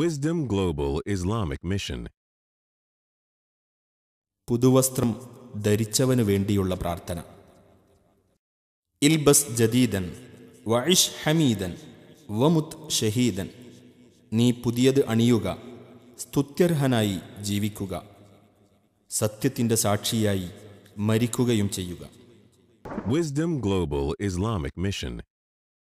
wisdom global Islamic mission പുതുവസ്ത്രം ധരിച്ചവന് വേണ്ടിയുള്ള പ്രാർത്ഥന ഇൽബസ് ജദീദൻ വഇഷ് ഹമീദൻ വമുത് ഷഹീദൻ നീ പുതിയത് അണിയുക സ്തുത്യർഹനായി ജീവിക്കുക സത്യത്തിൻ്റെ സാക്ഷിയായി മരിക്കുകയും ചെയ്യുക വിസ്ഡം ഗ്ലോബൽ ഇസ്ലാമിക് മിഷൻ